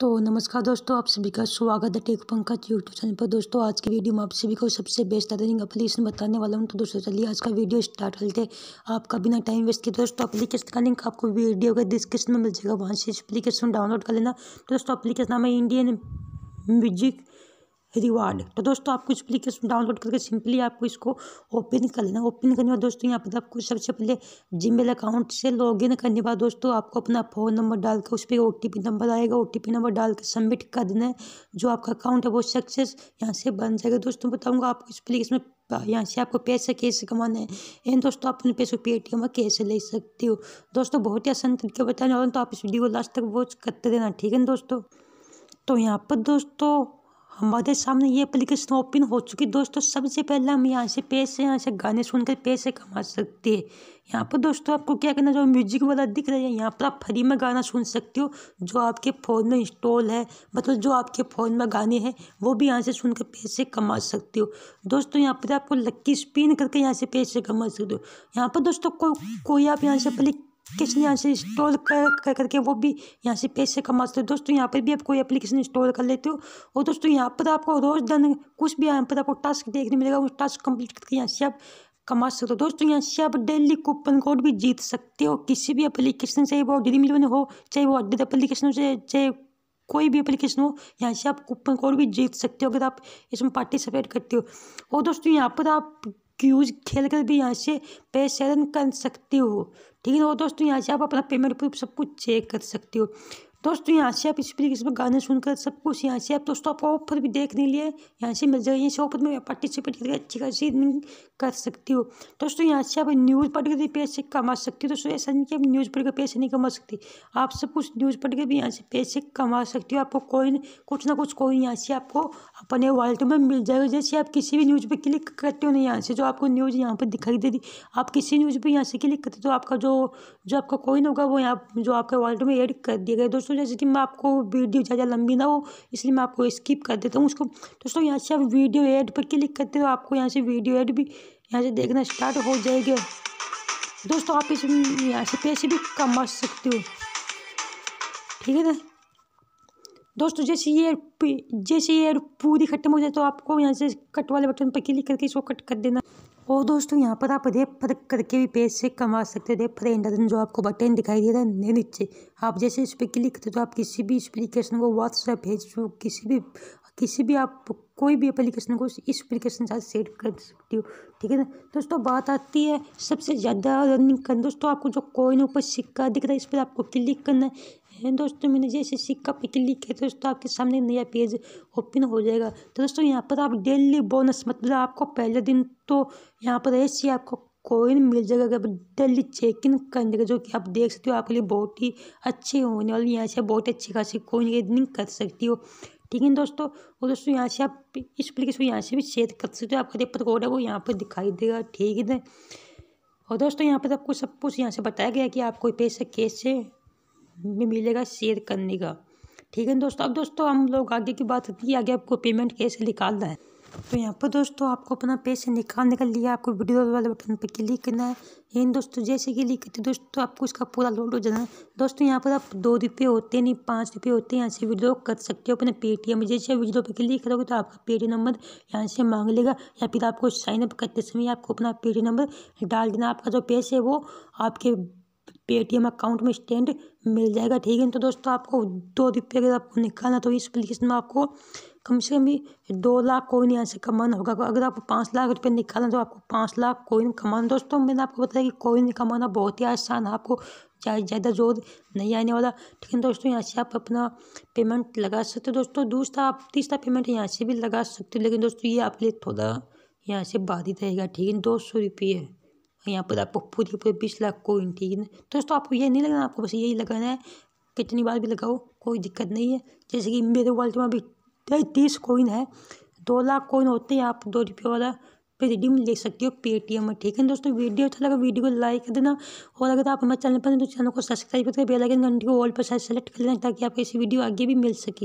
तो नमस्कार दोस्तों आप सभी का स्वागत है टेक पंकज यूट्यूब चैनल पर दोस्तों आज की वीडियो में आप सभी को सबसे बेस्ट अर्निंग एप्लीकेशन बताने वाला हूं तो दोस्तों चलिए आज का वीडियो स्टार्ट करते आपका बिना टाइम वेस्ट किए तो दोस्तों एप्लीकेशन का लिंक आपको वीडियो का डिस्क्रिप्शन में मिल जाएगा वहाँ से एप्लीकेशन डाउनलोड कर लेना दोस्तों अपलीकेशन नाम है इंडियन म्यूजिक रिवार्ड तो दोस्तों आपको इस एप्लीकेशन डाउनलोड करके सिंपली आपको इसको ओपन कर लेना ओपन करने के बाद दोस्तों यहाँ पर आपको सबसे पहले जीमेल अकाउंट से लॉगिन करने के बाद दोस्तों आपको अपना फ़ोन नंबर डाल के उस पर ओ नंबर आएगा ओ नंबर डाल के सबमिट कर देना है जो आपका अकाउंट है वो सक्सेस यहाँ से बन जाएगा दोस्तों बताऊँगा आपको इस एप्लीकेशन में यहाँ से आपको पैसे कैसे कमाने हैं एंड दोस्तों आप अपने पैसे पेटीएम में कैसे ले सकते हो दोस्तों बहुत ही आसान तरीके बताने वाले तो आप इस वीडियो को लास्ट तक वॉच करते देना ठीक है दोस्तों तो यहाँ पर दोस्तों हमारे सामने ये एप्लीकेशन ओपन हो चुकी है दोस्तों सबसे पहले हम यहाँ से पैसे यहाँ से गाने सुनकर पैसे कमा सकते हैं यहाँ पर दोस्तों आपको क्या करना जो म्यूजिक वाला दिख रहा है यहाँ पर आप फ्री में गाना सुन सकते हो जो आपके फ़ोन में इंस्टॉल है मतलब जो आपके फ़ोन में गाने हैं वो भी यहाँ से सुनकर पैसे कमा सकते हो दोस्तों यहाँ पर आपको लक्की स्पिन करके यहाँ से पैसे कमा सकते हो यहाँ पर दोस्तों को, कोई आप यहाँ से पहले किसी यहाँ से इंस्टॉल कर कर करके वो भी यहाँ से पैसे कमा सकते हो दोस्तों यहाँ पर भी आप कोई एप्लीकेशन इंस्टॉल कर लेते हो और दोस्तों यहाँ पर आपको रोज दिन कुछ भी यहाँ पर आपको टास्क देखने मिलेगा उस टास्क कंप्लीट करके यहाँ से आप कमा सकते हो दोस्तों यहाँ से आप डेली कूपन कोड भी जीत सकते हो किसी भी एप्लीकेशन चाहे वो डी इलेवन हो चाहे वो अड्डे एप्लीकेशन हो चाहे चाहे कोई भी एप्लीकेशन हो यहाँ से आप कूपन कोड भी जीत सकते हो अगर आप इसमें पार्टिसिपेट करते हो और दोस्तों यहाँ पर आप क्यूज खेल कर भी यहाँ से पैसे कर सकते हो ठीक है और दोस्तों यहाँ से आप अपना पेमेंट प्रूफ सब कुछ चेक कर सकते हो दोस्तों यहाँ से आप इस पर गाने सुनकर सब कुछ यहाँ से आप दोस्तों आपको ऑफर भी देखने लिए यहाँ से मिल जाए यहाँ से ऑफर में पार्टिसिपेट करके अच्छी खासी अर्निंग कर सकती हो दोस्तों यहाँ से आप न्यूज़ पढ़ के पैसे कमा सकती हो दोस्तों ऐसा नहीं कि आप न्यूज़ पढ़ के पैसे नहीं कमा सकती आप सब कुछ न्यूज़ पढ़ के भी यहाँ से पैसे कमा सकती हो आपको कोइन कुछ ना कुछ कोइन यहाँ से आपको अपने वॉलेट में मिल जाएगा जैसे आप किसी भी न्यूज़ पर क्लिक करते हो ना यहाँ से जो आपको न्यूज़ यहाँ पर दिखाई दे आप किसी न्यूज़ पर यहाँ से क्लिक करते हो तो आपका जो जो आपका कोइन होगा वो यहाँ जो आपके वॉलेट में एड कर दिया गया दोस्तों दोस्तों जैसे कि मैं आपको वीडियो ज़्यादा लंबी ना हो इसलिए मैं आपको स्किप कर देता हूँ उसको दोस्तों यहाँ से आप वीडियो एड पर क्लिक करते हो आपको यहाँ से वीडियो एड भी यहाँ से देखना स्टार्ट हो जाएगा दोस्तों आप इस यहाँ से पैसे भी कमा सकते हो ठीक है ना दोस्तों जैसे ये जैसे ये पूरी खत्म हो जाए तो आपको यहाँ से कट वाले बटन पर क्लिक करके इसको कट कर देना और दोस्तों यहाँ पर आप रेफर करके भी पेज से कमा सकते हो रेफर जो आपको बटन दिखाई दे रहा है नीचे आप जैसे इस पर क्लिक करते हो तो आप किसी भी एप्लीकेशन को व्हाट्सएप फेसबुक किसी भी किसी भी आप कोई भी एप्लीकेशन को इस एप्लीकेशन के साथ सेट कर सकती हो ठीक है ना दोस्तों बात आती है सबसे ज़्यादा रनिंग करना दोस्तों आपको जो कोइन ऊपर सिक्का दिख रहा है इस पर आपको क्लिक करना है दोस्तों मैंने जैसे सिक्का पे क्लिक किया दोस्तों आपके सामने नया पेज ओपन हो जाएगा तो दोस्तों यहाँ पर आप डेली बोनस मतलब आपको पहले दिन तो यहाँ पर ऐसे आपको कोइन मिल जाएगा अगर डेली चेक इन करने का जो कि आप देख सकते हो आपके लिए बहुत ही अच्छे होने वाले यहाँ से बहुत अच्छी खासी कोइन रनिंग कर सकती हो ठीक है दोस्तों और दोस्तों यहाँ से आप इस एप्लीकेशन को यहाँ से भी शेयर कर सकते हो आपका जो कोड है वो यहाँ पर दिखाई देगा ठीक है और दोस्तों यहाँ पर आपको सब कुछ यहाँ से बताया गया कि आपको पैसे कैसे मिलेगा शेयर करने का ठीक है दोस्तों अब दोस्तों हम लोग आगे की बात होती है आगे आपको पेमेंट कैसे निकालना है तो यहाँ पर दोस्तों आपको अपना पैसे निकालने के लिए आपको वीडियो वाले बटन पर क्लिक करना है यही दोस्तों जैसे क्लिक करते दोस्तों आपको इसका पूरा लोड हो जाना है दोस्तों यहाँ पर आप दो रुपये होते नहीं पाँच रुपये होते हैं यहाँ से विड्रॉ कर सकते हो अपने पेटीएम जैसे वीडियो पर क्लिक करोगे तो आपका पेटीएम नंबर यहाँ से मांग लेगा या फिर आपको साइनअप करते समय आपको अपना पेटीएम नंबर डाल देना आपका जो पैसे है वो आपके पेटीएम अकाउंट में स्टैंड मिल जाएगा ठीक है तो दोस्तों आपको दो रुपये अगर आपको निकालना तो इस एप्लीकेशन में आपको कम से कम भी दो लाख कोइन यहाँ से कमाना होगा अगर आपको पाँच लाख रुपये निकालना तो आपको पाँच लाख कोइन कमाना दोस्तों मैंने आपको बताया कि कोइन कमाना बहुत ही आसान है आपको ज़्यादा जोर नहीं आने वाला ठीक है दोस्तों यहाँ से आप अपना पेमेंट लगा सकते हो दोस्तों दूसरा आप तीसरा पेमेंट यहाँ से भी लगा सकते हो लेकिन दोस्तों ये आपके लिए थोड़ा यहाँ से बाधित रहेगा ठीक है दो सौ रुपये यहाँ पर आपको पूरी पूरे बीस लाख कोइन ठीक है दोस्तों आपको ये नहीं लगाना आपको बस यही लगाना है कितनी बार भी लगाओ कोई दिक्कत नहीं है जैसे कि मेरे वॉल्ट में अभी तीस कोइन है दो लाख कोइन होते हैं आप दो रुपये वाला पे रिडीम ले सकते हो पेटीएम में ठीक है दोस्तों वीडियो अच्छा लगा वीडियो को लाइक कर देना और अगर आप हमारे चैनल पर तो चैनल को सब्सक्राइब करके बेल आइकन घंटी को ऑल पर सेलेक्ट कर लेना ताकि आपको ऐसी वीडियो आगे भी मिल सके